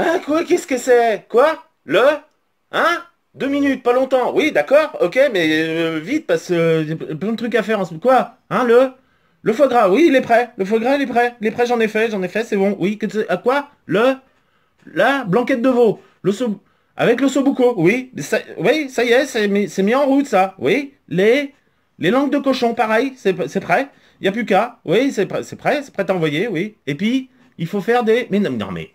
Hein, quoi Qu'est-ce que c'est Quoi Le Hein Deux minutes, pas longtemps. Oui, d'accord, ok, mais euh, vite, parce que euh, plein de trucs à faire en ce Quoi Hein, le Le foie gras, oui, il est prêt. Le foie gras, il est prêt. Il est prêt, j'en ai fait, j'en ai fait, c'est bon. Oui, que à quoi Le La blanquette de veau. Le Avec le sobuco, oui. Oui, ça y est, c'est mis... en route, ça. Oui. Les... Les langues de cochon, pareil, c'est prêt. Il n'y a plus qu'à. Oui, c'est prêt, c'est prêt, prêt à envoyer, oui. Et puis, il faut faire des... Mais non, non mais...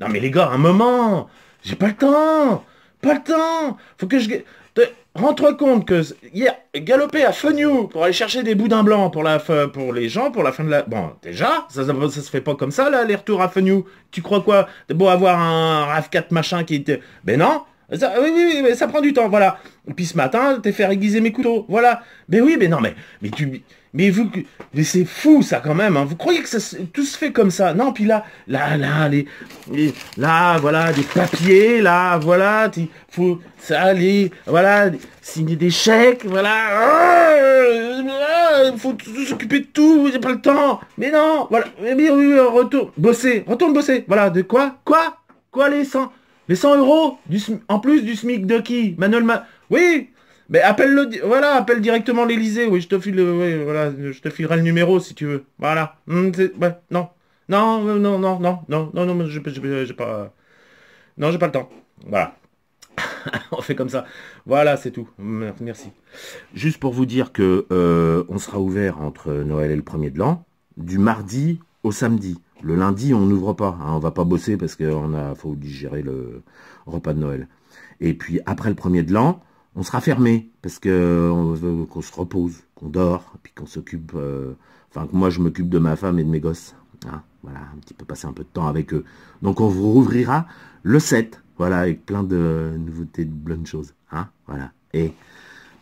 Non mais les gars, un moment J'ai pas le temps Pas le temps Faut que je... Rends-toi compte que hier, galoper à Fenou pour aller chercher des boudins blancs pour, la pour les gens, pour la fin de la... Bon, déjà, ça, ça, se fait pas comme ça, là, les retours à Fenou. Tu crois quoi de beau avoir un RAV4 machin qui était... Ben non oui, oui, oui, mais ça prend du temps, voilà. Et puis ce matin, t'es fait aiguiser mes couteaux, voilà. Mais ben oui, mais ben non, mais, mais tu... Mais vous, mais c'est fou ça quand même. Hein. Vous croyez que ça, tout se fait comme ça Non, puis là, là, là, les, là, voilà, des papiers, là, voilà, il faut ça, les, voilà, signer des chèques, voilà, il faut s'occuper de tout, j'ai pas le temps. Mais non, voilà, mais oui, oui, retourne, bosser, retourne bosser. Voilà, de quoi, quoi, quoi les 100, les 100 euros en plus du SMIC de qui Manuel, Ma oui, mais appelle le, voilà, appelle directement l'Elysée. Oui, je te file, voilà, je te filerai le numéro si tu veux. Voilà. Hum, non, non, non, non, non, non, non, non, non, j'ai pas, non, j'ai pas le temps. Voilà. on fait comme ça. Voilà, c'est tout. Merci. Juste pour vous dire que euh, on sera ouvert entre Noël et le premier de l'an, du mardi au samedi. Le lundi, on n'ouvre pas. Hein. on va pas bosser parce qu'on a faut digérer le repas de Noël. Et puis après le premier de l'an, on sera fermé parce que on veut qu'on se repose, qu'on dort, puis qu'on s'occupe. Euh, enfin, que moi je m'occupe de ma femme et de mes gosses. Hein. voilà, un petit peu passer un peu de temps avec eux. Donc on vous rouvrira le 7. Voilà, avec plein de nouveautés, de bonnes choses. Hein, voilà. Et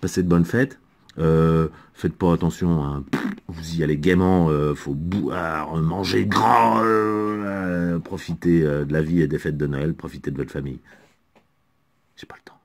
passez de bonnes fêtes. Euh, faites pas attention, hein. vous y allez gaiement, euh, faut boire, manger grand, profiter de la vie et des fêtes de Noël, profiter de votre famille. J'ai pas le temps.